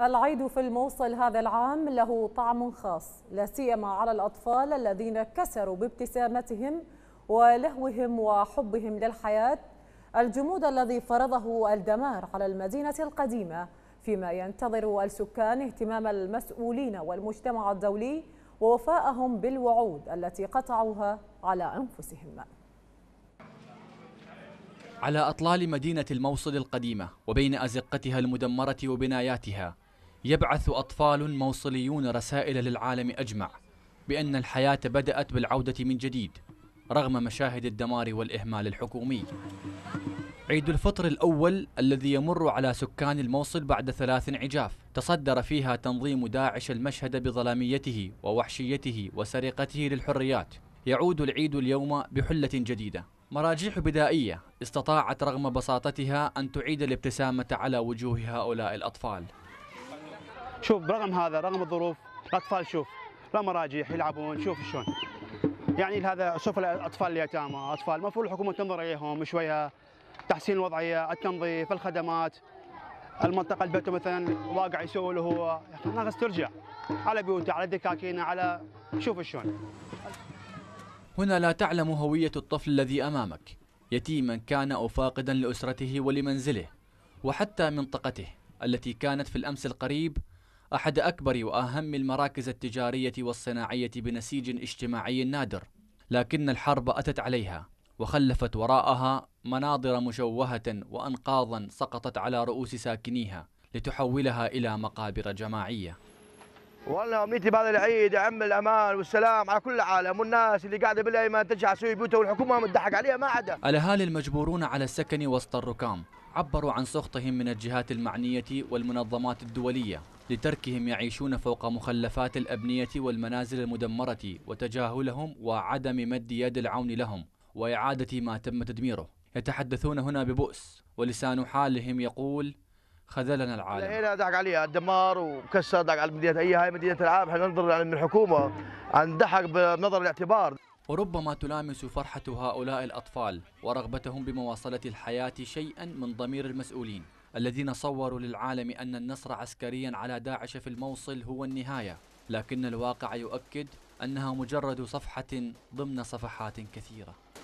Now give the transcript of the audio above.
العيد في الموصل هذا العام له طعم خاص لا سيما على الأطفال الذين كسروا بابتسامتهم ولهوهم وحبهم للحياة الجمود الذي فرضه الدمار على المدينة القديمة فيما ينتظر السكان اهتمام المسؤولين والمجتمع الدولي ووفاءهم بالوعود التي قطعوها على أنفسهم على أطلال مدينة الموصل القديمة وبين أزقتها المدمرة وبناياتها يبعث أطفال موصليون رسائل للعالم أجمع بأن الحياة بدأت بالعودة من جديد رغم مشاهد الدمار والإهمال الحكومي عيد الفطر الأول الذي يمر على سكان الموصل بعد ثلاث عجاف تصدر فيها تنظيم داعش المشهد بظلاميته ووحشيته وسرقته للحريات يعود العيد اليوم بحلة جديدة مراجيح بدائية استطاعت رغم بساطتها أن تعيد الابتسامة على وجوه هؤلاء الأطفال شوف رغم هذا رغم الظروف الأطفال شوف لا مراجيح يلعبون شوف شلون يعني هذا شوف الأطفال اليتامى أطفال المفروض الحكومة تنظر إليهم شوية تحسين الوضعية التنظيف الخدمات المنطقة البيت مثلا واقع يسوي له هو ناقص ترجع على بيوته على دكاكينه على شوف شلون هنا لا تعلم هوية الطفل الذي أمامك يتيما كان أو فاقدا لأسرته ولمنزله وحتى منطقته التي كانت في الأمس القريب أحد أكبر وأهم المراكز التجارية والصناعية بنسيج اجتماعي نادر لكن الحرب أتت عليها وخلفت وراءها مناظر مشوهة وأنقاضا سقطت على رؤوس ساكنيها لتحولها إلى مقابر جماعية والله امنيتي بهذا العيد يا عم الامان والسلام على كل العالم والناس اللي قاعده بالايمان ترجع تسوي بيوتها والحكومه متضحك عليها ما عدا. الاهالي المجبورون على السكن وسط الركام عبروا عن سخطهم من الجهات المعنيه والمنظمات الدوليه لتركهم يعيشون فوق مخلفات الابنيه والمنازل المدمره وتجاهلهم وعدم مد يد العون لهم واعاده ما تم تدميره. يتحدثون هنا ببؤس ولسان حالهم يقول خذلنا العالم هنا دق عليها الدمار وكسر دق على مدينه اي هاي مدينه العاب احنا ننظر يعني من الحكومه اندحك بنظر الاعتبار وربما تلامس فرحة هؤلاء الأطفال ورغبتهم بمواصلة الحياة شيئا من ضمير المسؤولين الذين صوروا للعالم أن النصر عسكريا على داعش في الموصل هو النهاية لكن الواقع يؤكد أنها مجرد صفحة ضمن صفحات كثيرة